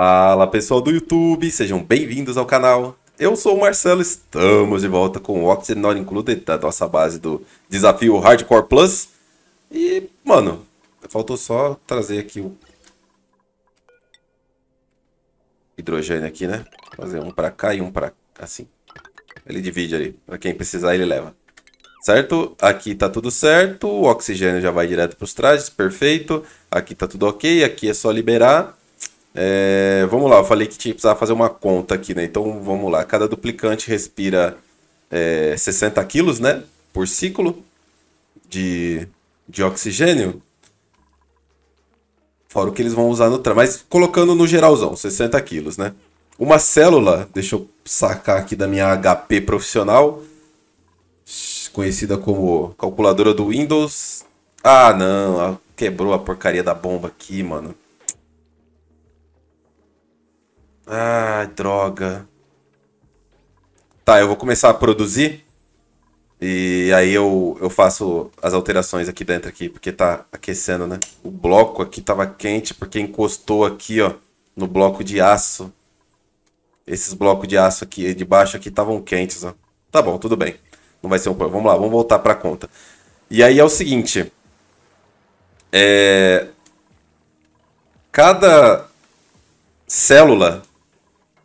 Fala pessoal do YouTube, sejam bem-vindos ao canal. Eu sou o Marcelo, estamos de volta com o Oxygen Not Included da nossa base do desafio Hardcore Plus. E, mano, faltou só trazer aqui o hidrogênio aqui, né? Fazer um pra cá e um pra assim. Ele divide ali, pra quem precisar ele leva. Certo? Aqui tá tudo certo, o oxigênio já vai direto pros trajes, perfeito. Aqui tá tudo ok, aqui é só liberar. É, vamos lá, eu falei que tinha que precisar fazer uma conta aqui, né? Então vamos lá. Cada duplicante respira é, 60 quilos, né? Por ciclo de, de oxigênio. Fora o que eles vão usar no trabalho. Mas colocando no geralzão, 60 quilos, né? Uma célula, deixa eu sacar aqui da minha HP profissional, conhecida como calculadora do Windows. Ah, não, quebrou a porcaria da bomba aqui, mano. Ah, droga. Tá, eu vou começar a produzir. E aí eu, eu faço as alterações aqui dentro aqui, porque tá aquecendo, né? O bloco aqui tava quente porque encostou aqui, ó, no bloco de aço. Esses blocos de aço aqui de baixo aqui estavam quentes, ó. Tá bom, tudo bem. Não vai ser um problema. Vamos lá, vamos voltar pra conta. E aí é o seguinte. É... Cada célula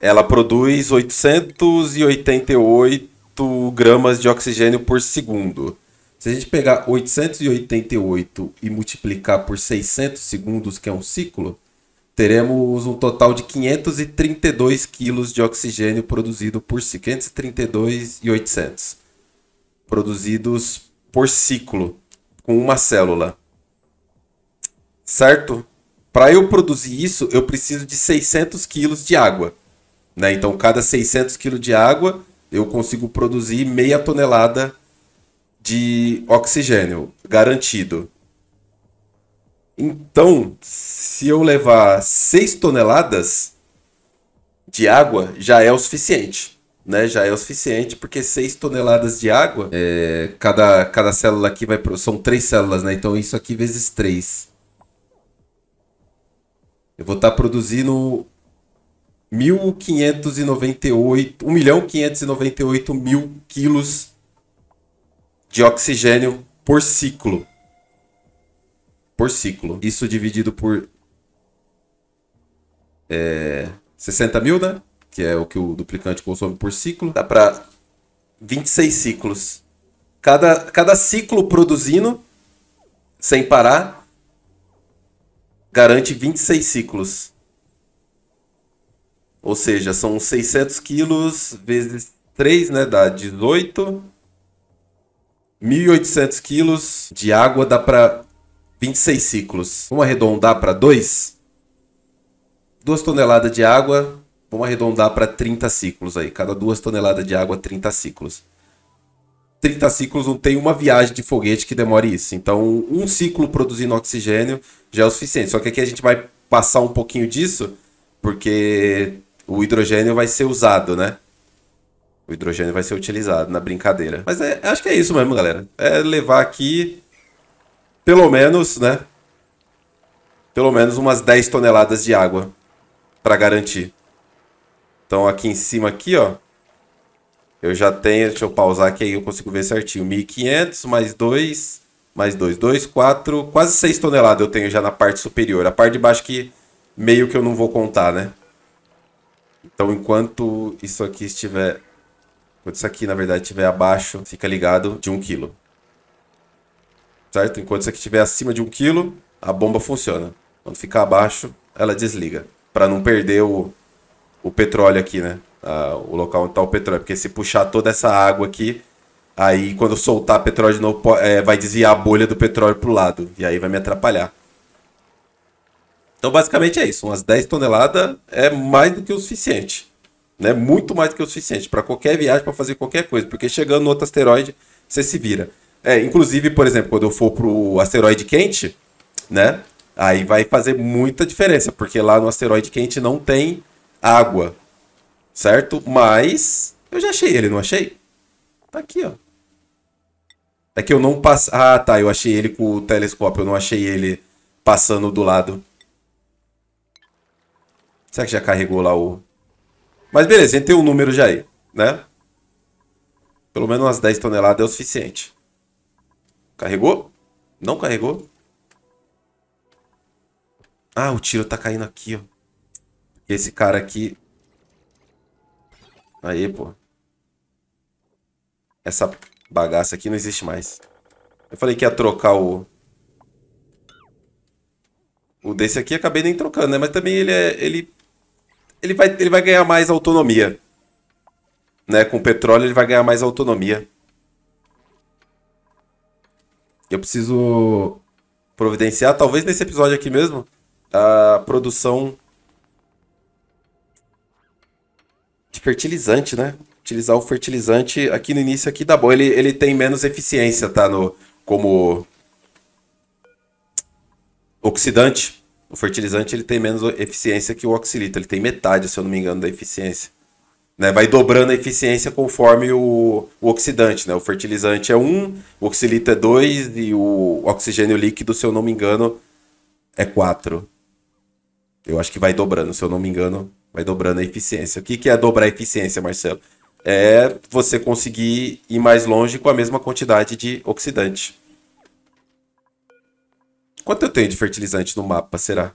ela produz 888 gramas de oxigênio por segundo. Se a gente pegar 888 e multiplicar por 600 segundos, que é um ciclo, teremos um total de 532 quilos de oxigênio produzido por 532 e 800 produzidos por ciclo com uma célula, certo? Para eu produzir isso, eu preciso de 600 quilos de água. Né? Então, cada 600 kg de água, eu consigo produzir meia tonelada de oxigênio, garantido. Então, se eu levar 6 toneladas de água, já é o suficiente. Né? Já é o suficiente, porque 6 toneladas de água, é, cada, cada célula aqui vai. São 3 células, né? Então, isso aqui vezes 3. Eu vou estar tá produzindo 1.598, milhão mil quilos de oxigênio por ciclo. Por ciclo. Isso dividido por é, 60 mil, né? Que é o que o duplicante consome por ciclo. Dá para 26 ciclos. Cada, cada ciclo produzindo, sem parar, garante 26 ciclos ou seja, são 600 quilos vezes 3, né? Dá 18. 1.800 quilos de água dá para 26 ciclos. Vamos arredondar para 2? 2 toneladas de água, vamos arredondar para 30 ciclos aí. Cada 2 toneladas de água, 30 ciclos. 30 ciclos não tem uma viagem de foguete que demore isso. Então, um ciclo produzindo oxigênio já é o suficiente. Só que aqui a gente vai passar um pouquinho disso, porque o hidrogênio vai ser usado, né? O hidrogênio vai ser utilizado na brincadeira. Mas é, acho que é isso mesmo, galera. É levar aqui, pelo menos, né? Pelo menos umas 10 toneladas de água para garantir. Então aqui em cima aqui, ó. Eu já tenho, deixa eu pausar aqui aí eu consigo ver certinho. 1.500 mais 2, mais 2, 2, 4, quase 6 toneladas eu tenho já na parte superior. A parte de baixo que meio que eu não vou contar, né? Então, enquanto isso aqui estiver. Enquanto isso aqui, na verdade, estiver abaixo, fica ligado de 1 kg. Certo? Enquanto isso aqui estiver acima de 1 kg, a bomba funciona. Quando ficar abaixo, ela desliga. Para não perder o, o petróleo aqui, né? Ah, o local onde está o petróleo. Porque se puxar toda essa água aqui, aí quando soltar petróleo de novo, é, vai desviar a bolha do petróleo para o lado. E aí vai me atrapalhar. Então, basicamente é isso. Umas 10 toneladas é mais do que o suficiente. Né? Muito mais do que o suficiente para qualquer viagem, para fazer qualquer coisa. Porque chegando no outro asteroide, você se vira. É, inclusive, por exemplo, quando eu for para o asteroide quente, né? Aí vai fazer muita diferença, porque lá no asteroide quente não tem água, certo? Mas eu já achei ele, não achei? Tá aqui, ó. É que eu não passei. Ah, tá. Eu achei ele com o telescópio, eu não achei ele passando do lado. Será que já carregou lá o... Mas beleza, a gente tem um número já aí, né? Pelo menos umas 10 toneladas é o suficiente. Carregou? Não carregou? Ah, o tiro tá caindo aqui, ó. Esse cara aqui... Aí, pô. Essa bagaça aqui não existe mais. Eu falei que ia trocar o... O desse aqui acabei nem trocando, né? Mas também ele é... Ele ele vai, ele vai ganhar mais autonomia. Né? Com o petróleo ele vai ganhar mais autonomia. Eu preciso providenciar, talvez nesse episódio aqui mesmo, a produção de fertilizante, né? Utilizar o fertilizante aqui no início aqui dá bom. Ele, ele tem menos eficiência, tá? No, como oxidante. O fertilizante ele tem menos eficiência que o oxilito, ele tem metade, se eu não me engano, da eficiência. Né? Vai dobrando a eficiência conforme o, o oxidante, né? O fertilizante é 1, um, o oxilito é 2 e o oxigênio líquido, se eu não me engano, é 4. Eu acho que vai dobrando, se eu não me engano, vai dobrando a eficiência. O que, que é dobrar a eficiência, Marcelo? É você conseguir ir mais longe com a mesma quantidade de oxidante. Quanto eu tenho de fertilizante no mapa, será?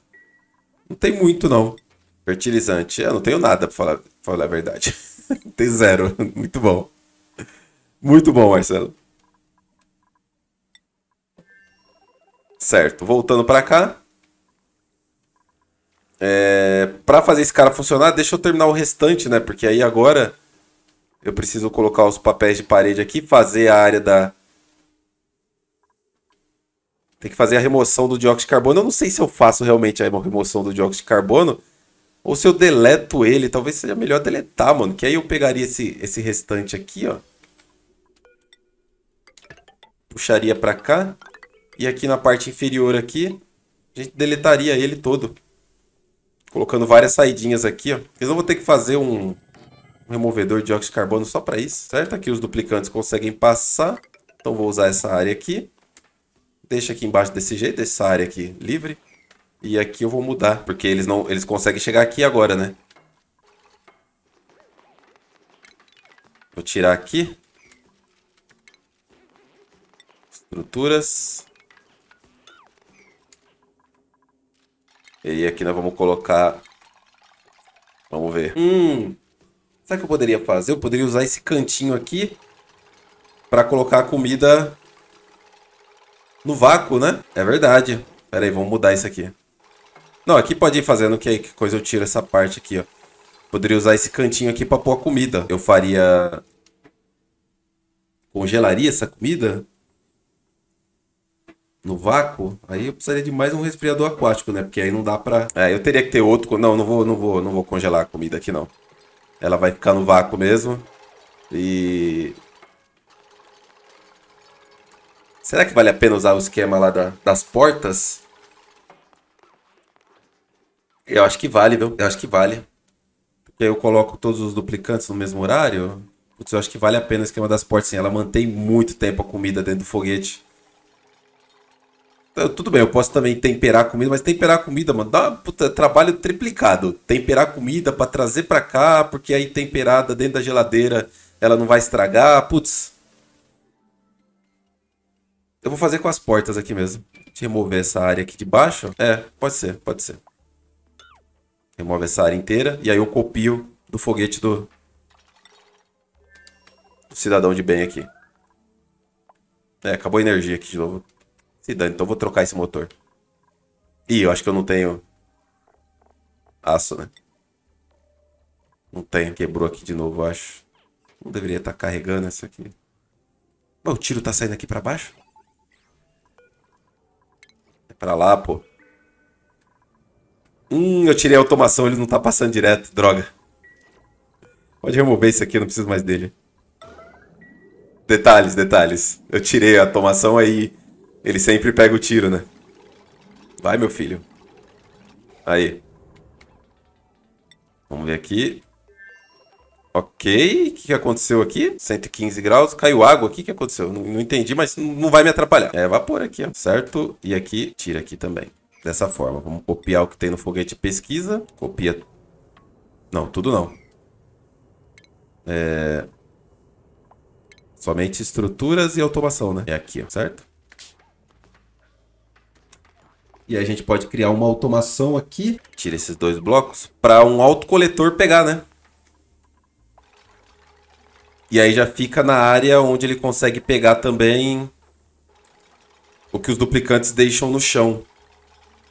Não tem muito, não. Fertilizante. Eu não tenho nada, pra falar, pra falar a verdade. tem zero. Muito bom. Muito bom, Marcelo. Certo. Voltando pra cá. É, pra fazer esse cara funcionar, deixa eu terminar o restante, né? Porque aí agora eu preciso colocar os papéis de parede aqui, fazer a área da tem que fazer a remoção do dióxido de carbono. Eu não sei se eu faço realmente a remoção do dióxido de carbono ou se eu deleto ele. Talvez seja melhor deletar, mano. Que aí eu pegaria esse, esse restante aqui, ó. Puxaria pra cá. E aqui na parte inferior aqui, a gente deletaria ele todo. Colocando várias saidinhas aqui, ó. Eu não vou ter que fazer um, um removedor de dióxido de carbono só para isso, certo? Aqui os duplicantes conseguem passar. Então vou usar essa área aqui deixa aqui embaixo desse jeito, essa área aqui livre. E aqui eu vou mudar, porque eles não eles conseguem chegar aqui agora, né? Vou tirar aqui. Estruturas. E aqui nós vamos colocar... Vamos ver. Hum, sabe o que eu poderia fazer? Eu poderia usar esse cantinho aqui para colocar a comida no vácuo, né? É verdade. Pera aí, vamos mudar isso aqui. Não, aqui pode ir fazendo que aí que coisa eu tiro essa parte aqui, ó. Poderia usar esse cantinho aqui pra pôr a comida. Eu faria... Congelaria essa comida? No vácuo? Aí eu precisaria de mais um resfriador aquático, né? Porque aí não dá pra... É, eu teria que ter outro... Não, não vou, não vou, não vou congelar a comida aqui, não. Ela vai ficar no vácuo mesmo. E... Será que vale a pena usar o esquema lá da, das portas? Eu acho que vale, viu? Eu acho que vale. Porque eu coloco todos os duplicantes no mesmo horário. Putz, eu acho que vale a pena o esquema das portas, sim. Ela mantém muito tempo a comida dentro do foguete. Eu, então, tudo bem, eu posso também temperar a comida, mas temperar a comida, mano, dá puta, trabalho triplicado. Temperar a comida para trazer para cá, porque aí temperada dentro da geladeira ela não vai estragar. Putz, eu vou fazer com as portas aqui mesmo. Deixa eu remover essa área aqui de baixo. É, pode ser, pode ser. Remove essa área inteira. E aí eu copio do foguete do, do cidadão de bem aqui. É, acabou a energia aqui de novo. Se dane, então eu vou trocar esse motor. Ih, eu acho que eu não tenho aço, né? Não tenho. Quebrou aqui de novo, eu acho. Não deveria estar tá carregando essa aqui. o tiro tá saindo aqui pra baixo? Pra lá, pô. Hum, eu tirei a automação, ele não tá passando direto. Droga. Pode remover isso aqui, eu não preciso mais dele. Detalhes, detalhes. Eu tirei a automação, aí ele sempre pega o tiro, né? Vai, meu filho. Aí. Vamos ver aqui. Ok, o que aconteceu aqui? 115 graus, caiu água aqui, o que aconteceu? Não, não entendi, mas não vai me atrapalhar. É vapor aqui, ó, certo? E aqui, tira aqui também. Dessa forma, vamos copiar o que tem no foguete pesquisa. Copia. Não, tudo não. É... Somente estruturas e automação, né? É aqui, ó, certo? E a gente pode criar uma automação aqui. Tira esses dois blocos para um autocoletor pegar, né? E aí já fica na área onde ele consegue pegar também o que os duplicantes deixam no chão.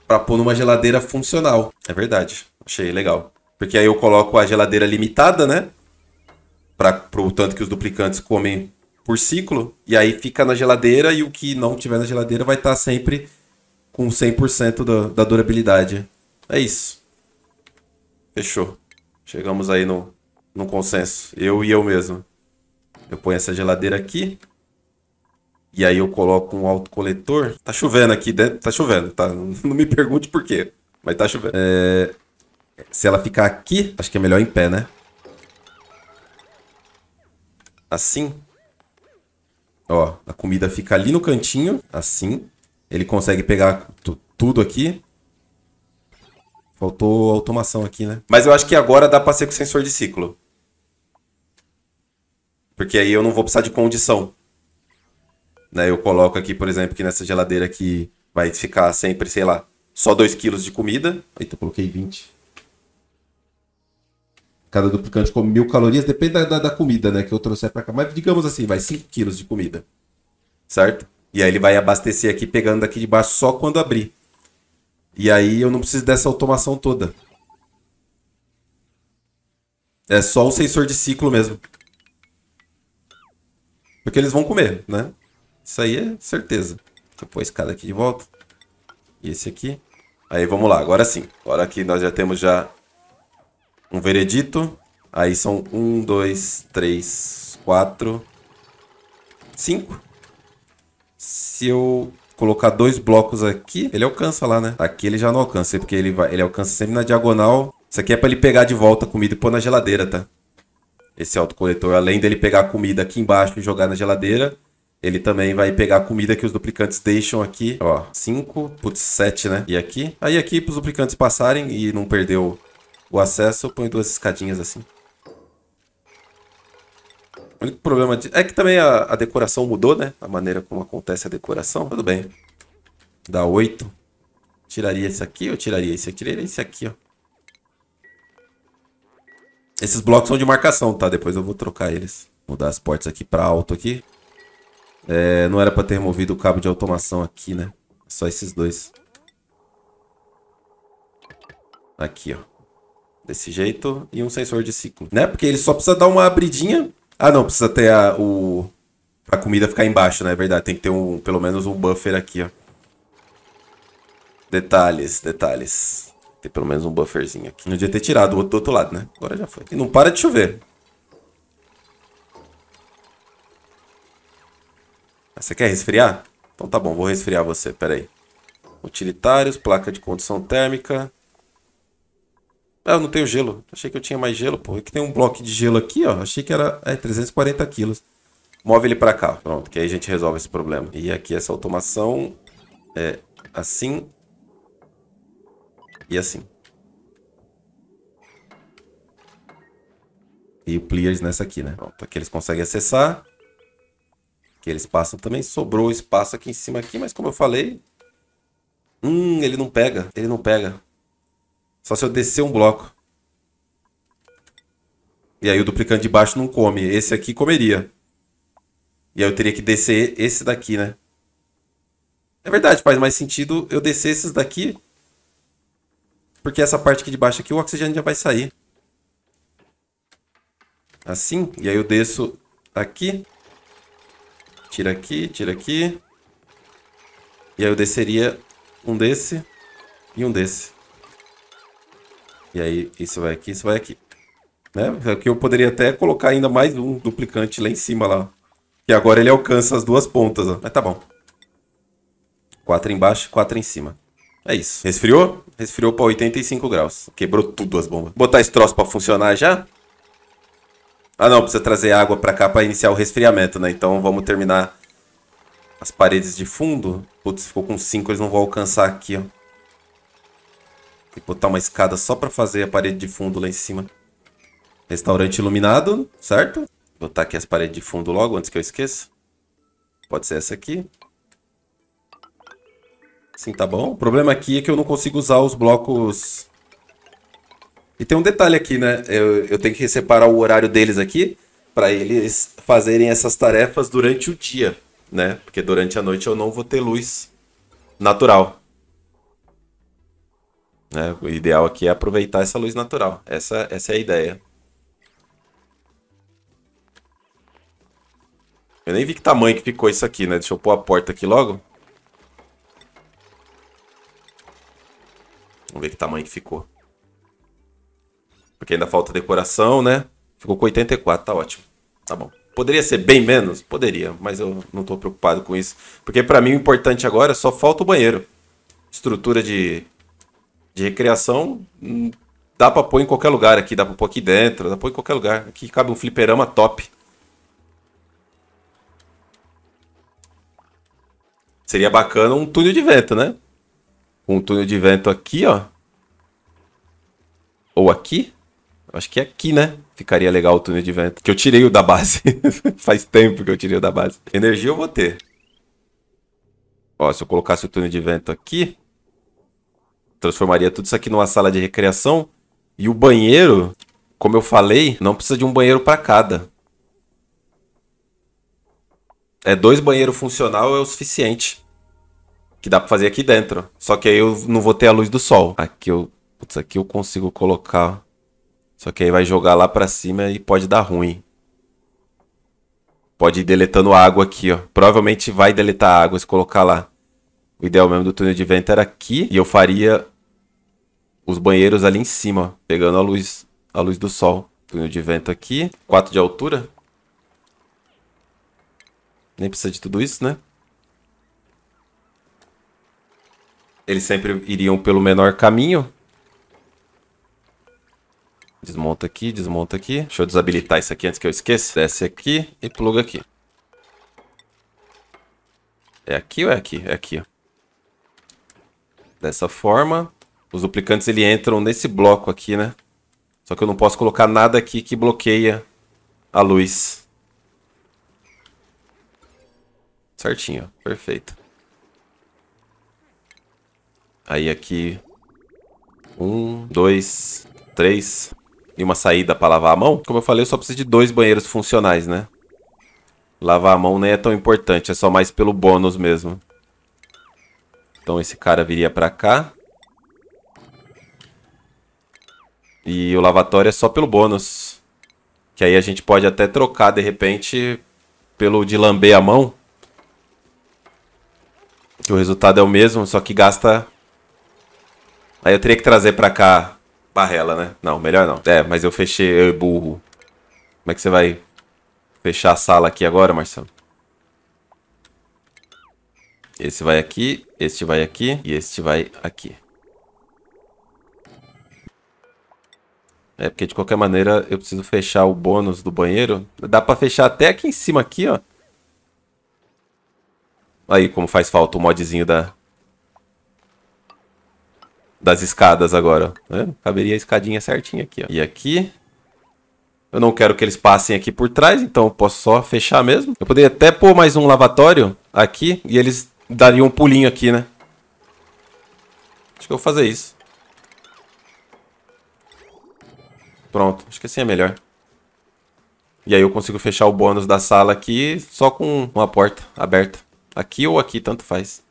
Pra pôr numa geladeira funcional. É verdade. Achei legal. Porque aí eu coloco a geladeira limitada, né? Pra, pro tanto que os duplicantes comem por ciclo. E aí fica na geladeira e o que não tiver na geladeira vai estar tá sempre com 100% da, da durabilidade. É isso. Fechou. Chegamos aí no, no consenso. Eu e eu mesmo. Eu ponho essa geladeira aqui. E aí eu coloco um autocoletor. Tá chovendo aqui né? Tá chovendo, tá? Não me pergunte por quê. Mas tá chovendo. É... Se ela ficar aqui, acho que é melhor em pé, né? Assim. Ó, a comida fica ali no cantinho. Assim. Ele consegue pegar tudo aqui. Faltou automação aqui, né? Mas eu acho que agora dá pra ser com sensor de ciclo. Porque aí eu não vou precisar de condição. Né? Eu coloco aqui, por exemplo, que nessa geladeira aqui vai ficar sempre, sei lá, só 2 quilos de comida. Eita, eu coloquei 20. Cada duplicante come mil calorias, depende da, da, da comida, né? Que eu trouxer para cá. Mas digamos assim, vai 5 quilos de comida. Certo? E aí ele vai abastecer aqui, pegando daqui de baixo só quando abrir. E aí eu não preciso dessa automação toda. É só o sensor de ciclo mesmo. Porque eles vão comer, né? Isso aí é certeza. Deixa eu pôr a escada aqui de volta. E esse aqui. Aí vamos lá, agora sim. Agora aqui nós já temos já um veredito. Aí são um, dois, três, quatro, cinco. Se eu colocar dois blocos aqui, ele alcança lá, né? Aqui ele já não alcança, porque ele, vai, ele alcança sempre na diagonal. Isso aqui é para ele pegar de volta a comida e pôr na geladeira, tá? Esse autocoletor, além dele pegar a comida aqui embaixo e jogar na geladeira, ele também vai pegar a comida que os duplicantes deixam aqui, ó, 5, putz, 7, né? E aqui. Aí aqui, para os duplicantes passarem e não perder o, o acesso, eu ponho duas escadinhas assim. O único problema de... é que também a, a, decoração mudou, né? A maneira como acontece a decoração. Tudo bem. Dá 8. Tiraria esse aqui ou tiraria esse aqui? Tiraria esse aqui, ó. Esses blocos são de marcação, tá? Depois eu vou trocar eles. Mudar as portas aqui pra alto aqui. É, não era pra ter removido o cabo de automação aqui, né? Só esses dois. Aqui, ó. Desse jeito. E um sensor de ciclo, né? Porque ele só precisa dar uma abridinha. Ah, não. Precisa ter a, o... A comida ficar embaixo, né? É verdade. Tem que ter um, pelo menos um buffer aqui, ó. Detalhes, detalhes. Ter pelo menos um bufferzinho aqui. Não devia ter tirado o outro do outro lado, né? Agora já foi. E não para de chover. Ah, você quer resfriar? Então tá bom, vou resfriar você, peraí. Utilitários, placa de condição térmica. Ah, eu não tenho gelo. Achei que eu tinha mais gelo, pô. É que tem um bloco de gelo aqui, ó. Achei que era é, 340 quilos. Move ele pra cá. Pronto, que aí a gente resolve esse problema. E aqui essa automação é assim e assim. E o players nessa aqui, né? Pronto, aqui eles conseguem acessar. Aqui eles passam também. Sobrou espaço aqui em cima aqui, mas como eu falei... Hum, ele não pega. Ele não pega. Só se eu descer um bloco. E aí o duplicante de baixo não come. Esse aqui comeria. E aí eu teria que descer esse daqui, né? É verdade, faz mais sentido eu descer esses daqui porque essa parte aqui de baixo aqui, o oxigênio já vai sair. Assim. E aí eu desço aqui. Tira aqui, tira aqui. E aí eu desceria um desse e um desse. E aí isso vai aqui, isso vai aqui. Né? Aqui é eu poderia até colocar ainda mais um duplicante lá em cima lá. Que agora ele alcança as duas pontas. Ó. Mas tá bom. Quatro embaixo, quatro em cima. É isso. Resfriou? Resfriou pra 85 graus. Quebrou tudo as bombas. Botar esse troço pra funcionar já? Ah não, precisa trazer água pra cá pra iniciar o resfriamento, né? Então vamos terminar as paredes de fundo. Putz, ficou com 5, eles não vão alcançar aqui, ó. Tem que botar uma escada só pra fazer a parede de fundo lá em cima. Restaurante iluminado, certo? Botar aqui as paredes de fundo logo, antes que eu esqueça. Pode ser essa aqui. Sim, tá bom. O problema aqui é que eu não consigo usar os blocos... E tem um detalhe aqui, né? Eu, eu tenho que separar o horário deles aqui para eles fazerem essas tarefas durante o dia, né? Porque durante a noite eu não vou ter luz natural. Né? O ideal aqui é aproveitar essa luz natural. Essa, essa é a ideia. Eu nem vi que tamanho que ficou isso aqui, né? Deixa eu pôr a porta aqui logo. Vamos ver que tamanho que ficou. Porque ainda falta decoração, né? Ficou com 84, tá ótimo. Tá bom. Poderia ser bem menos? Poderia, mas eu não tô preocupado com isso. Porque para mim o importante agora é só falta o banheiro. Estrutura de, de recreação hum, dá pra pôr em qualquer lugar aqui. Dá pra pôr aqui dentro, dá pra pôr em qualquer lugar. Aqui cabe um fliperama top. Seria bacana um túnel de vento, né? um túnel de vento aqui, ó. Ou aqui. Acho que é aqui, né? Ficaria legal o túnel de vento. Que eu tirei o da base. Faz tempo que eu tirei o da base. Energia eu vou ter. Ó, se eu colocasse o túnel de vento aqui, transformaria tudo isso aqui numa sala de recreação. E o banheiro, como eu falei, não precisa de um banheiro para cada. É dois banheiros funcional é o suficiente que dá pra fazer aqui dentro. Só que aí eu não vou ter a luz do sol. Aqui eu. Putz, aqui eu consigo colocar. Só que aí vai jogar lá pra cima e pode dar ruim. Pode ir deletando água aqui, ó. Provavelmente vai deletar água se colocar lá. O ideal mesmo do túnel de vento era aqui. E eu faria os banheiros ali em cima, ó, pegando a luz, a luz do sol. Túnel de vento aqui. 4 de altura. Nem precisa de tudo isso, né? eles sempre iriam pelo menor caminho. Desmonta aqui, desmonta aqui. Deixa eu desabilitar isso aqui antes que eu esqueça. Desce aqui e pluga aqui. É aqui ou é aqui? É aqui, Dessa forma. Os duplicantes ele entram nesse bloco aqui, né? Só que eu não posso colocar nada aqui que bloqueia a luz. Certinho, perfeito. Aí aqui... Um, dois, três... E uma saída para lavar a mão. Como eu falei, eu só preciso de dois banheiros funcionais, né? Lavar a mão nem é tão importante, é só mais pelo bônus mesmo. Então esse cara viria pra cá. E o lavatório é só pelo bônus. Que aí a gente pode até trocar, de repente, pelo de lamber a mão. Que o resultado é o mesmo, só que gasta Aí eu teria que trazer pra cá Barrela, né? Não, melhor não. É, mas eu fechei, eu burro. Como é que você vai fechar a sala aqui agora, Marcelo? Esse vai aqui, este vai aqui e este vai aqui. É, porque de qualquer maneira eu preciso fechar o bônus do banheiro. Dá pra fechar até aqui em cima aqui, ó. Aí, como faz falta o modzinho da, das escadas agora. Né? Caberia a escadinha certinha aqui, ó. E aqui... Eu não quero que eles passem aqui por trás, então eu posso só fechar mesmo. Eu poderia até pôr mais um lavatório aqui e eles dariam um pulinho aqui, né? Acho que eu vou fazer isso. Pronto, acho que assim é melhor. E aí eu consigo fechar o bônus da sala aqui só com uma porta aberta. Aqui ou aqui, tanto faz.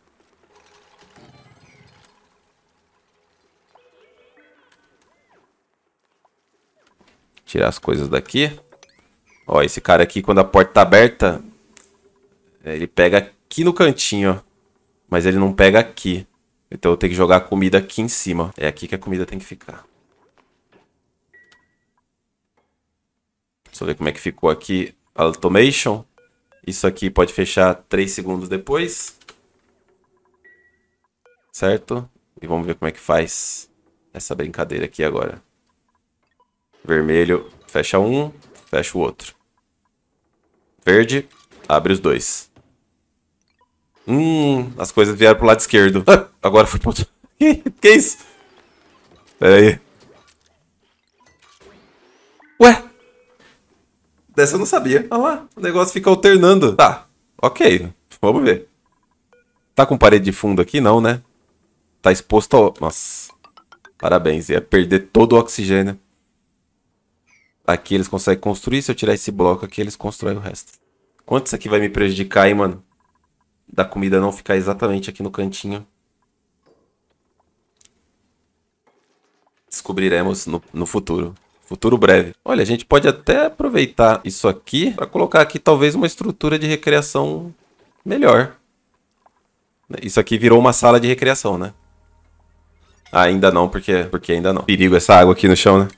Tirar as coisas daqui. Ó, esse cara aqui, quando a porta tá aberta, é, ele pega aqui no cantinho, ó. Mas ele não pega aqui. Então eu tenho que jogar a comida aqui em cima. É aqui que a comida tem que ficar. Deixa eu ver como é que ficou aqui. Automation. Isso aqui pode fechar 3 segundos depois. Certo? E vamos ver como é que faz essa brincadeira aqui agora. Vermelho, fecha um, fecha o outro. Verde, abre os dois. Hum, as coisas vieram pro lado esquerdo. Ah, agora foi pro outro. que isso? Pera aí. Ué? Dessa eu não sabia. Olha lá, o negócio fica alternando. Tá, ok. Vamos ver. Tá com parede de fundo aqui? Não, né? Tá exposto ao... Nossa. Parabéns, ia perder todo o oxigênio. Aqui eles conseguem construir. Se eu tirar esse bloco aqui, eles constroem o resto. Quanto isso aqui vai me prejudicar aí, mano? Da comida não ficar exatamente aqui no cantinho. Descobriremos no, no futuro. Futuro breve. Olha, a gente pode até aproveitar isso aqui para colocar aqui talvez uma estrutura de recreação melhor. Isso aqui virou uma sala de recreação, né? Ah, ainda não, porque, porque ainda não. Perigo essa água aqui no chão, né?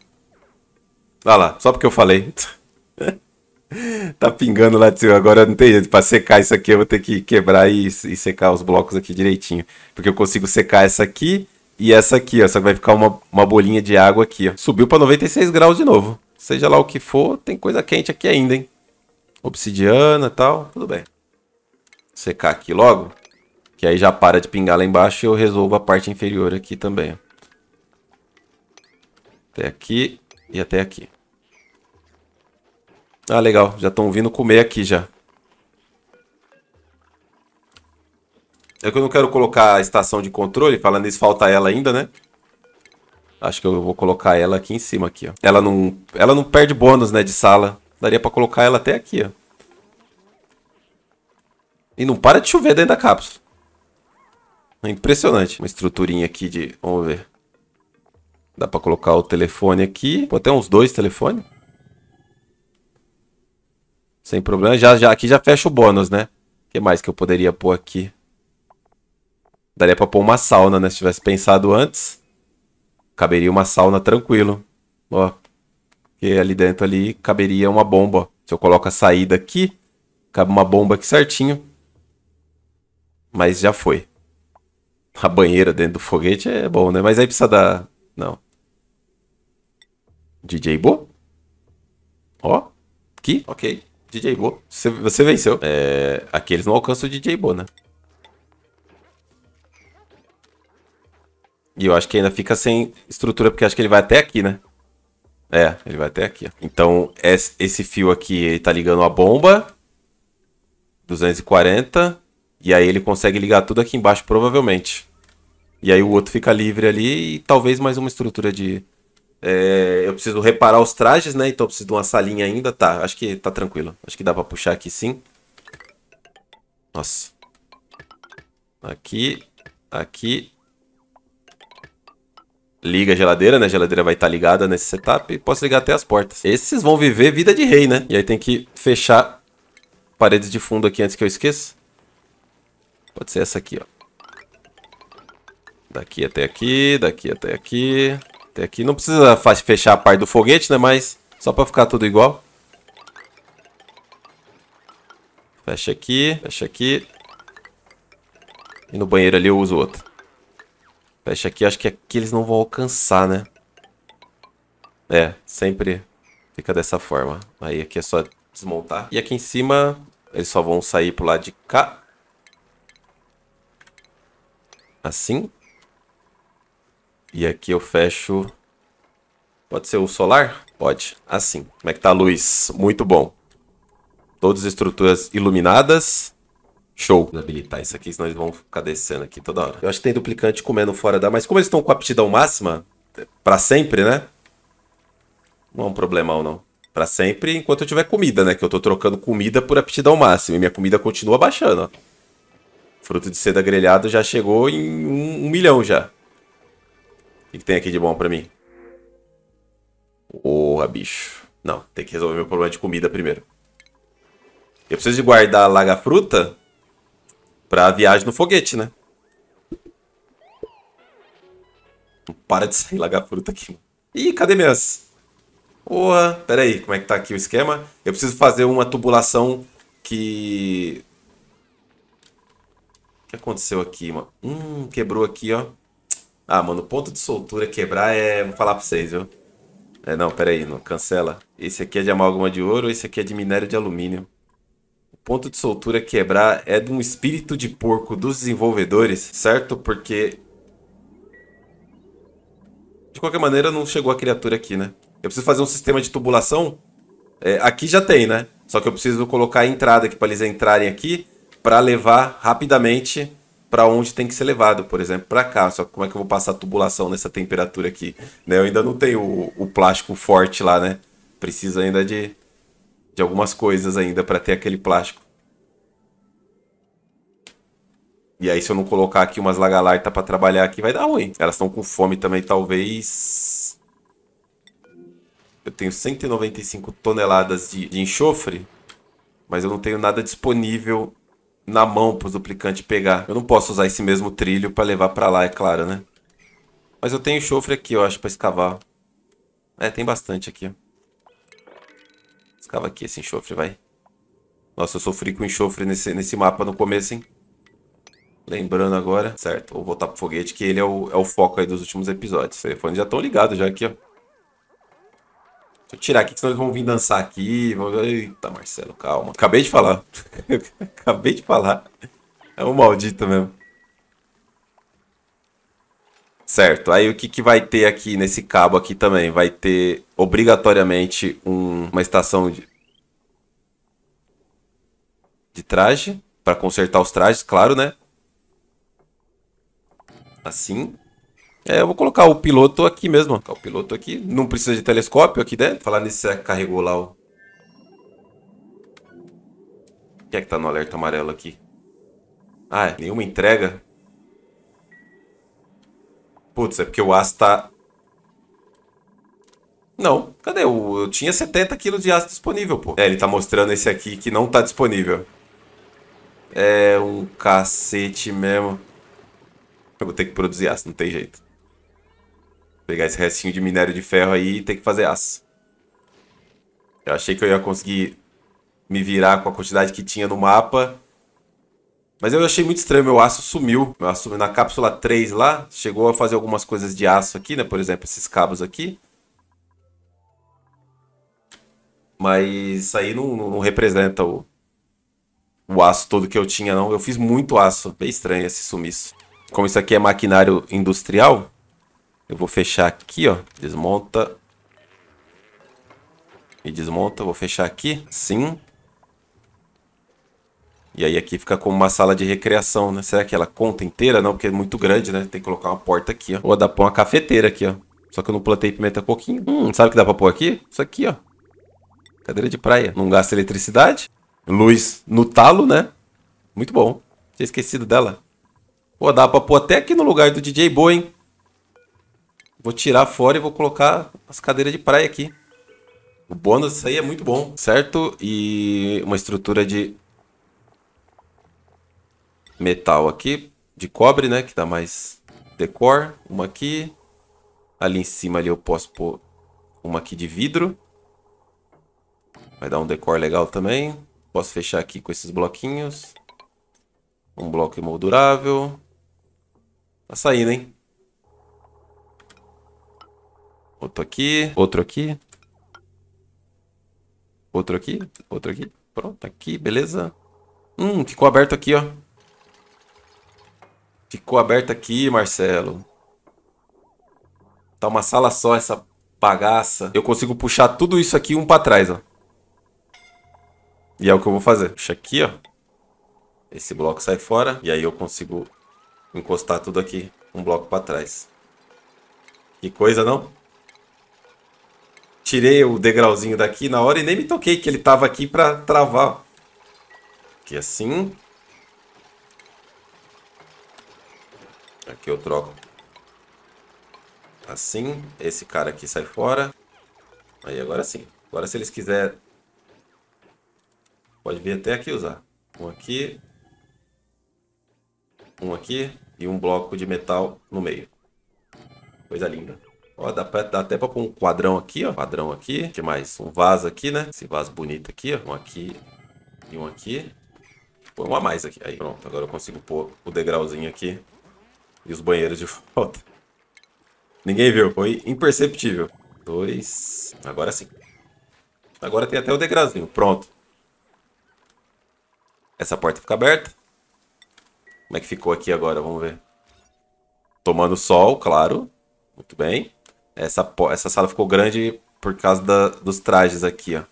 Olha lá, só porque eu falei. tá pingando lá de cima. Agora não tem jeito. Pra secar isso aqui, eu vou ter que quebrar e, e, secar os blocos aqui direitinho. Porque eu consigo secar essa aqui e essa aqui, ó. Só que vai ficar uma, uma bolinha de água aqui, ó. Subiu pra 96 graus de novo. Seja lá o que for, tem coisa quente aqui ainda, hein? Obsidiana e tal, tudo bem. secar aqui logo. Que aí já para de pingar lá embaixo e eu resolvo a parte inferior aqui também, Até aqui e até aqui. Ah, legal. Já estão vindo comer aqui já. É que eu não quero colocar a estação de controle. Falando nisso, falta ela ainda, né? Acho que eu vou colocar ela aqui em cima aqui, ó. Ela não, ela não perde bônus, né, de sala. Daria pra colocar ela até aqui, ó. E não para de chover dentro da cápsula. É impressionante. Uma estruturinha aqui de... Vamos ver. Dá pra colocar o telefone aqui. Pô, tem uns dois telefones. Sem problema. Já, já, aqui já fecha o bônus, né? O que mais que eu poderia pôr aqui? Daria pra pôr uma sauna, né? Se tivesse pensado antes. Caberia uma sauna tranquilo. Ó. Porque ali dentro ali caberia uma bomba. Se eu coloco a saída aqui, cabe uma bomba aqui certinho. Mas já foi. A banheira dentro do foguete é bom, né? Mas aí precisa da... Não. DJ Bo? Ó, que? Ok. DJ Bo, você, você venceu. É, aqui eles não alcançam o DJ Bo, né? E eu acho que ainda fica sem estrutura, porque acho que ele vai até aqui, né? É, ele vai até aqui. Ó. Então, esse fio aqui, ele tá ligando a bomba. 240. E aí ele consegue ligar tudo aqui embaixo, provavelmente. E aí o outro fica livre ali e talvez mais uma estrutura de, é, eu preciso reparar os trajes, né? Então eu preciso de uma salinha ainda. Tá, acho que tá tranquilo. Acho que dá pra puxar aqui sim. Nossa. Aqui. Aqui. Liga a geladeira, né? A geladeira vai estar tá ligada nesse setup. E posso ligar até as portas. Esses vão viver vida de rei, né? E aí tem que fechar paredes de fundo aqui antes que eu esqueça. Pode ser essa aqui, ó. Daqui até aqui, daqui até aqui. Até aqui não precisa fechar a parte do foguete, né? Mas só para ficar tudo igual. Fecha aqui, fecha aqui. E no banheiro ali eu uso outro. Fecha aqui, acho que aqui eles não vão alcançar, né? É, sempre fica dessa forma. Aí aqui é só desmontar. E aqui em cima, eles só vão sair pro lado de cá. Assim. E aqui eu fecho... Pode ser o solar? Pode. Assim. Como é que tá a luz? Muito bom. Todas as estruturas iluminadas. Show. Vou habilitar isso aqui, senão eles vão ficar descendo aqui toda hora. Eu acho que tem duplicante comendo fora da... Mas como eles estão com a aptidão máxima, pra sempre, né? Não é um problemão, não. Pra sempre, enquanto eu tiver comida, né? Que eu tô trocando comida por aptidão máxima. E minha comida continua baixando, ó. Fruto de seda grelhado já chegou em um, um milhão já. O que, tem aqui de bom pra mim? Porra, bicho. Não, tem que resolver meu problema de comida primeiro. Eu preciso de guardar laga-fruta pra viagem no foguete, né? para de sair laga-fruta aqui. Mano. Ih, cadê minhas... Porra, pera aí, como é que tá aqui o esquema? Eu preciso fazer uma tubulação que... O que aconteceu aqui, mano? Hum, quebrou aqui, ó. Ah, mano, ponto de soltura quebrar é. Vou falar pra vocês, viu? É, não, pera aí, não, cancela. Esse aqui é de amálgama de ouro, esse aqui é de minério de alumínio. O ponto de soltura quebrar é de um espírito de porco dos desenvolvedores, certo? Porque. De qualquer maneira, não chegou a criatura aqui, né? Eu preciso fazer um sistema de tubulação. É, aqui já tem, né? Só que eu preciso colocar a entrada aqui para eles entrarem aqui para levar rapidamente para onde tem que ser levado, por exemplo, para cá. Só que como é que eu vou passar tubulação nessa temperatura aqui? Né? Eu ainda não tenho o, o plástico forte lá, né? Preciso ainda de, de algumas coisas ainda para ter aquele plástico. E aí, se eu não colocar aqui umas lagalartas para trabalhar aqui, vai dar ruim. Elas estão com fome também, talvez. Eu tenho 195 toneladas de, de enxofre, mas eu não tenho nada disponível na mão pro duplicante pegar. Eu não posso usar esse mesmo trilho pra levar pra lá, é claro, né? Mas eu tenho enxofre aqui, eu acho, pra escavar. É, tem bastante aqui, Escava aqui esse enxofre, vai. Nossa, eu sofri com enxofre nesse, nesse mapa no começo, hein? Lembrando agora. Certo, vou voltar pro foguete, que ele é o, é o foco aí dos últimos episódios. Os telefones já estão ligados já aqui, ó. Deixa eu tirar aqui, senão eles vão vir dançar aqui. Eita, Marcelo, calma. Acabei de falar. Acabei de falar. É um maldito mesmo. Certo, aí o que, que vai ter aqui nesse cabo aqui também? Vai ter obrigatoriamente um, uma estação de, de traje para consertar os trajes, claro, né? Assim. É, eu vou colocar o piloto aqui mesmo. Vou colocar o piloto aqui. Não precisa de telescópio aqui dentro. Falar nisso, será que carregou lá o... Quem é que tá no alerta amarelo aqui? Ah, é. nenhuma entrega? Putz, é porque o aço tá... Não, cadê? O... Eu tinha 70 quilos de aço disponível, pô. É, ele tá mostrando esse aqui que não tá disponível. É um cacete mesmo. Eu vou ter que produzir aço, não tem jeito. Pegar esse restinho de minério de ferro aí e ter que fazer aço. Eu achei que eu ia conseguir me virar com a quantidade que tinha no mapa. Mas eu achei muito estranho, meu aço sumiu. Meu aço sumiu na cápsula 3 lá. Chegou a fazer algumas coisas de aço aqui, né? Por exemplo, esses cabos aqui. Mas isso aí não, não, não representa o, o aço todo que eu tinha, não. Eu fiz muito aço. Bem estranho esse sumiço. Como isso aqui é maquinário industrial, eu vou fechar aqui, ó. Desmonta. E desmonta. Vou fechar aqui. Sim. E aí aqui fica como uma sala de recreação, né? Será que ela conta inteira? Não, porque é muito grande, né? Tem que colocar uma porta aqui, ó. Vou dá pra pôr uma cafeteira aqui, ó. Só que eu não plantei pimenta pouquinho. Hum, sabe o que dá pra pôr aqui? Isso aqui, ó. Cadeira de praia. Não gasta eletricidade. Luz no talo, né? Muito bom. Tinha esquecido dela. Pô, dá pra pôr até aqui no lugar do DJ Boa, hein? Vou tirar fora e vou colocar as cadeiras de praia aqui. O bônus disso aí é muito bom, certo? E uma estrutura de metal aqui, de cobre, né? Que dá mais decor. Uma aqui. Ali em cima ali eu posso pôr uma aqui de vidro. Vai dar um decor legal também. Posso fechar aqui com esses bloquinhos. Um bloco emoldurável. Tá saindo, hein? Outro aqui, outro aqui. Outro aqui, outro aqui. Pronto, aqui, beleza. Hum, ficou aberto aqui, ó. Ficou aberto aqui, Marcelo. Tá uma sala só essa bagaça. Eu consigo puxar tudo isso aqui um pra trás, ó. E é o que eu vou fazer. Puxa aqui, ó. Esse bloco sai fora. E aí eu consigo encostar tudo aqui um bloco pra trás. Que coisa, não? tirei o degrauzinho daqui na hora e nem me toquei que ele tava aqui pra travar. Aqui assim. Aqui eu troco. Assim. Esse cara aqui sai fora. Aí agora sim. Agora se eles quiserem... Pode vir até aqui usar. Um aqui. Um aqui. E um bloco de metal no meio. Coisa linda. Ó, dá, pra, dá até pra pôr um quadrão aqui, ó. Quadrão aqui. O que mais? Um vaso aqui, né? Esse vaso bonito aqui, ó. Um aqui e um aqui. Põe um a mais aqui. Aí, pronto. Agora eu consigo pôr o degrauzinho aqui. E os banheiros de volta. Ninguém viu. Foi imperceptível. Dois. Agora sim. Agora tem até o degrauzinho. Pronto. Essa porta fica aberta. Como é que ficou aqui agora? Vamos ver. Tomando sol, claro. Muito bem. Essa, essa sala ficou grande por causa da, dos trajes aqui, ó.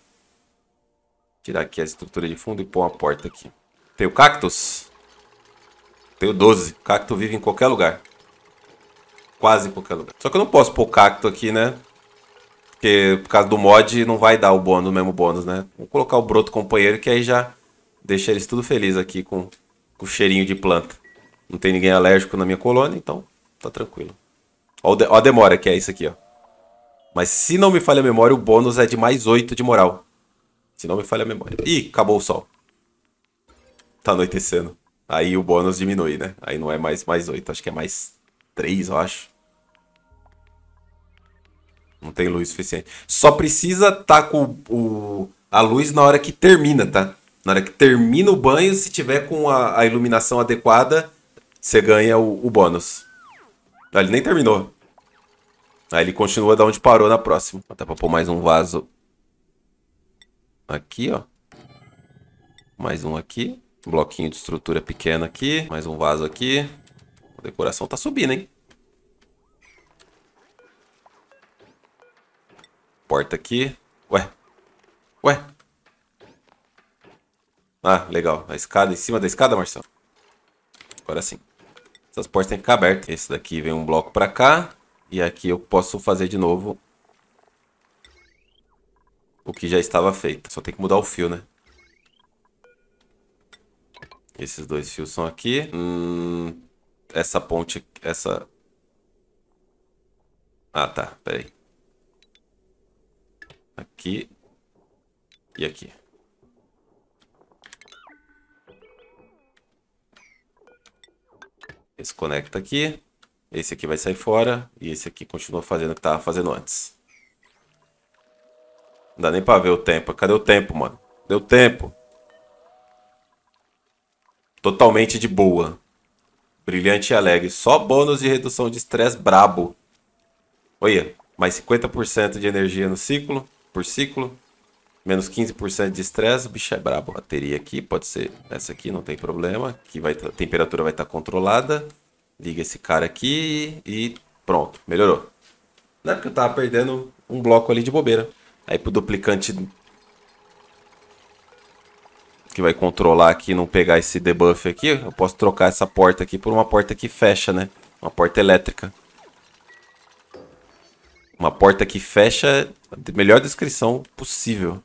Tirar aqui a estrutura de fundo e pôr uma porta aqui. Tem o cactus? Tenho 12. Cacto vive em qualquer lugar. Quase em qualquer lugar. Só que eu não posso pôr cacto aqui, né? Porque por causa do mod não vai dar o bônus, o mesmo bônus, né? Vou colocar o broto companheiro que aí já deixa eles tudo feliz aqui com, com o cheirinho de planta. Não tem ninguém alérgico na minha colônia, então tá tranquilo. Ó, de, ó a demora, que é isso aqui, ó. Mas se não me falha a memória, o bônus é de mais 8 de moral. Se não me falha a memória. Ih, acabou o sol. Tá anoitecendo. Aí o bônus diminui, né? Aí não é mais, mais 8, acho que é mais 3, eu acho. Não tem luz suficiente. Só precisa tá com o, a luz na hora que termina, tá? Na hora que termina o banho, se tiver com a, a iluminação adequada, você ganha o, o bônus. Ele nem terminou. Aí ele continua da onde parou na próxima. Dá pra pôr mais um vaso. Aqui, ó. Mais um aqui. Um bloquinho de estrutura pequena aqui. Mais um vaso aqui. A decoração tá subindo, hein? Porta aqui. Ué. Ué. Ah, legal. A escada em cima da escada, Marcelo. Agora sim. Essas portas têm que ficar abertas. Esse daqui vem um bloco pra cá. E aqui eu posso fazer de novo o que já estava feito. Só tem que mudar o fio, né? Esses dois fios são aqui. Hum, essa ponte, essa... Ah, tá. Peraí. Aqui. E aqui. Desconecta conecta aqui. Esse aqui vai sair fora. E esse aqui continua fazendo o que estava fazendo antes. Não dá nem pra ver o tempo. Cadê o tempo, mano? Deu tempo. Totalmente de boa. Brilhante e alegre. Só bônus de redução de estresse brabo. Olha, mais 50% de energia no ciclo, por ciclo. Menos 15% de estresse, o bicho é brabo. Bateria aqui, pode ser essa aqui, não tem problema. Aqui vai, a tá, temperatura vai estar tá controlada liga esse cara aqui e pronto, melhorou. Não é porque eu tava perdendo um bloco ali de bobeira. Aí pro duplicante que vai controlar aqui não pegar esse debuff aqui, eu posso trocar essa porta aqui por uma porta que fecha, né? Uma porta elétrica. Uma porta que fecha, a melhor descrição possível.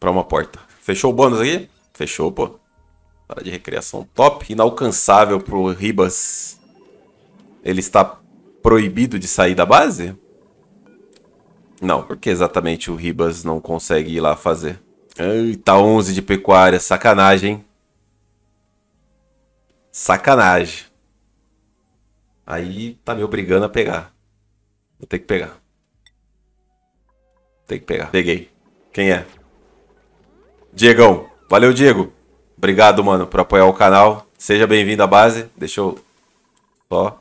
Pra uma porta. Fechou o bônus aqui? Fechou, pô. Para de recreação top. Inalcançável pro Ribas. Ele está proibido de sair da base? Não, porque exatamente o Ribas não consegue ir lá fazer. Eita, 11 de pecuária. Sacanagem, hein? Sacanagem. Aí tá me obrigando a pegar. Vou ter que pegar. Tem que pegar. Peguei. Quem é? Diegão. Valeu, Diego. Obrigado, mano, por apoiar o canal. Seja bem-vindo à base. Deixa eu só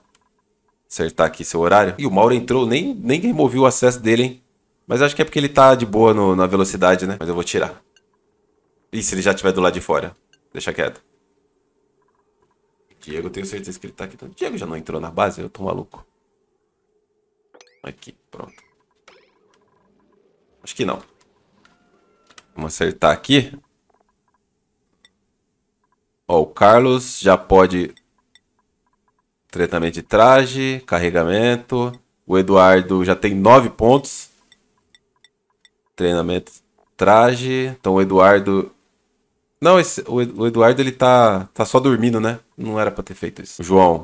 acertar aqui seu horário. E o Mauro entrou, nem, nem removi o acesso dele, hein? Mas acho que é porque ele tá de boa no, na velocidade, né? Mas eu vou tirar. E se ele já estiver do lado de fora? Deixa quieto. Diego, tenho certeza que ele tá aqui. Então, Diego já não entrou na base? Eu tô maluco. Aqui, pronto. Acho que não. Vamos acertar aqui. Ó, o Carlos já pode tratamento de traje, carregamento. O Eduardo já tem 9 pontos. Treinamento, traje. Então o Eduardo não, esse, o, o Eduardo ele tá tá só dormindo, né? Não era para ter feito isso. João.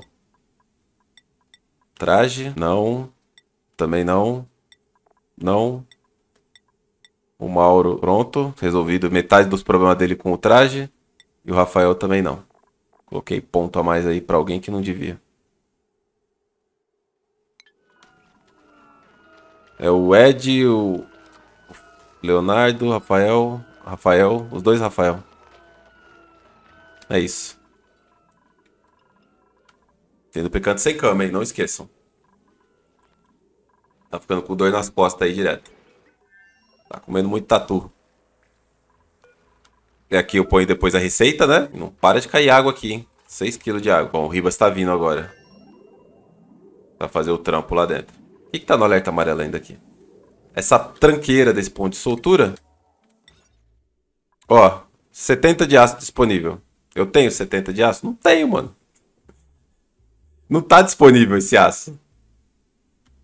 Traje? Não. Também não. Não. O Mauro, pronto, resolvido metade dos problemas dele com o traje. E o Rafael também não. Coloquei ponto a mais aí para alguém que não devia. É o Ed, o Leonardo, Rafael, Rafael, os dois Rafael. É isso. Tem picante sem cama, hein? Não esqueçam. Tá ficando com dor nas costas aí direto. Tá comendo muito tatu. É aqui eu ponho depois a receita, né? Não para de cair água aqui, hein? 6 kg de água. Bom, o Ribas tá vindo agora. Pra fazer o trampo lá dentro. O que, que tá no alerta amarelo ainda aqui? Essa tranqueira desse ponto de soltura. Ó, 70 de aço disponível. Eu tenho 70 de aço? Não tenho, mano. Não tá disponível esse aço.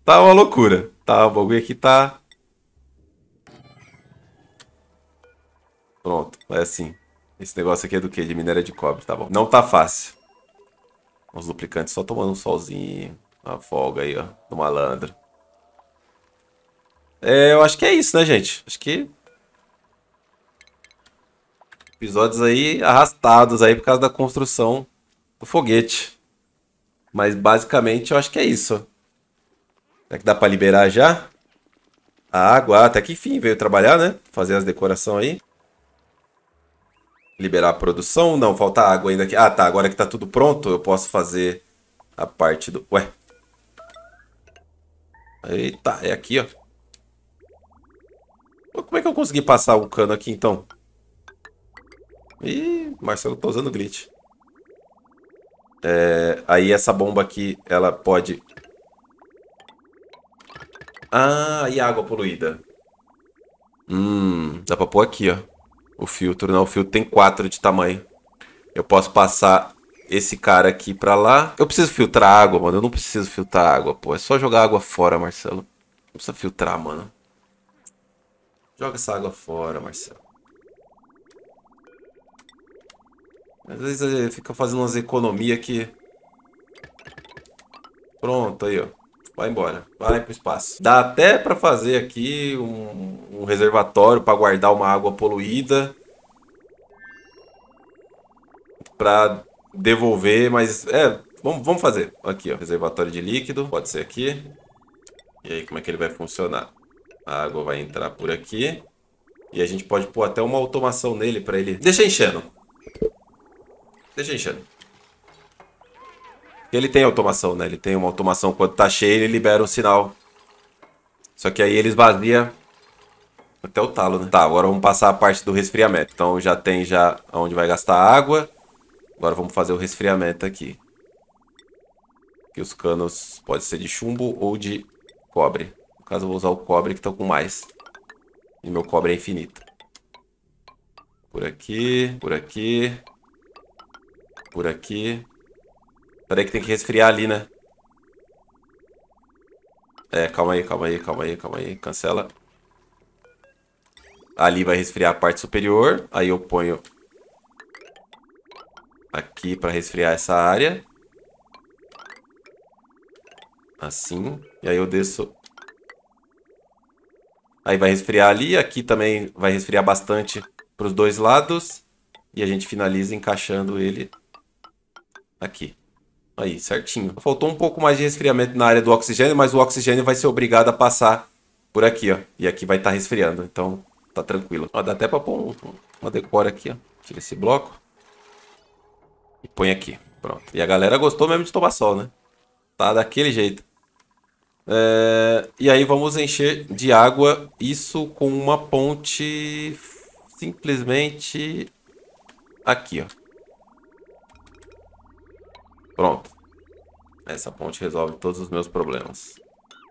Tá uma loucura. Tá, o bagulho aqui tá Pronto, é assim. Esse negócio aqui é do que? De minério de cobre, tá bom. Não tá fácil. Os duplicantes só tomando um solzinho. Uma folga aí, ó. Do malandro. É, eu acho que é isso, né, gente? Acho que... Episódios aí arrastados aí por causa da construção do foguete. Mas basicamente eu acho que é isso. Será que dá pra liberar já? A água, ah, até que enfim, veio trabalhar, né? Fazer as decorações aí liberar a produção. Não, falta água ainda aqui. Ah, tá. Agora que tá tudo pronto, eu posso fazer a parte do... Ué. Eita, é aqui, ó. Como é que eu consegui passar o cano aqui, então? Ih, Marcelo tá usando glitch. É, aí essa bomba aqui, ela pode... Ah, e água poluída. Hum, dá pra pôr aqui, ó. O filtro, não. O filtro tem 4 de tamanho. Eu posso passar esse cara aqui pra lá. Eu preciso filtrar água, mano. Eu não preciso filtrar água, pô. É só jogar água fora, Marcelo. Não precisa filtrar, mano. Joga essa água fora, Marcelo. Às vezes fica fazendo umas economias aqui. Pronto, aí, ó vai embora, vai pro espaço. Dá até para fazer aqui um, um reservatório para guardar uma água poluída. Para devolver, mas é, vamos, vamos fazer. Aqui, ó, reservatório de líquido, pode ser aqui. E aí, como é que ele vai funcionar? A água vai entrar por aqui. E a gente pode pôr até uma automação nele para ele... Deixa enchendo. Deixa enchendo. Ele tem automação, né? Ele tem uma automação. Quando tá cheio, ele libera um sinal. Só que aí ele esvazia até o talo, né? Tá, agora vamos passar a parte do resfriamento. Então já tem já onde vai gastar água. Agora vamos fazer o resfriamento aqui. os canos pode ser de chumbo ou de cobre. No caso, eu vou usar o cobre que está com mais. E meu cobre é infinito. Por aqui, por aqui, por aqui. Peraí que tem que resfriar ali, né? É, calma aí, calma aí, calma aí, calma aí. Cancela. Ali vai resfriar a parte superior. Aí eu ponho aqui para resfriar essa área. Assim. E aí eu desço. Aí vai resfriar ali. Aqui também vai resfriar bastante para os dois lados. E a gente finaliza encaixando ele aqui. Aí, certinho. Faltou um pouco mais de resfriamento na área do oxigênio, mas o oxigênio vai ser obrigado a passar por aqui, ó. E aqui vai estar tá resfriando, então tá tranquilo. Ó, dá até pra pôr um, uma decora aqui, ó. Tira esse bloco. E põe aqui. Pronto. E a galera gostou mesmo de tomar sol, né? Tá daquele jeito. É... E aí vamos encher de água isso com uma ponte simplesmente aqui, ó. Pronto. Essa ponte resolve todos os meus problemas.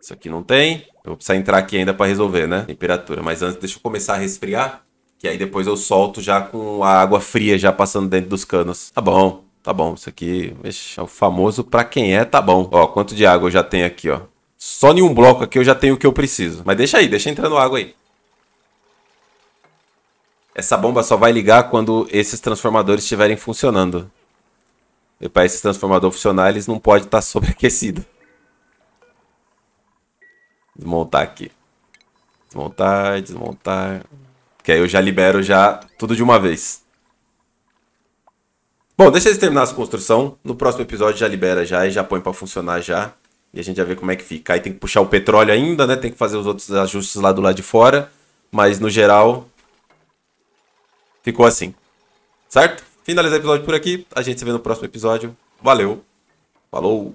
Isso aqui não tem. Eu vou precisar entrar aqui ainda para resolver, né? Temperatura. Mas antes, deixa eu começar a resfriar. Que aí depois eu solto já com a água fria já passando dentro dos canos. Tá bom, tá bom. Isso aqui é o famoso pra quem é, tá bom. Ó, quanto de água eu já tenho aqui, ó. Só em um bloco aqui eu já tenho o que eu preciso. Mas deixa aí, deixa entrando água aí. Essa bomba só vai ligar quando esses transformadores estiverem funcionando. E para esse transformador funcionar, eles não pode estar tá sobreaquecido. Desmontar aqui. Desmontar, desmontar. Que aí eu já libero já tudo de uma vez. Bom, deixa eles terminar a construção. No próximo episódio já libera já e já põe para funcionar já. E a gente já vê como é que fica. Aí tem que puxar o petróleo ainda, né? Tem que fazer os outros ajustes lá do lado de fora. Mas no geral, ficou assim. Certo? Finalizar o episódio por aqui. A gente se vê no próximo episódio. Valeu. Falou.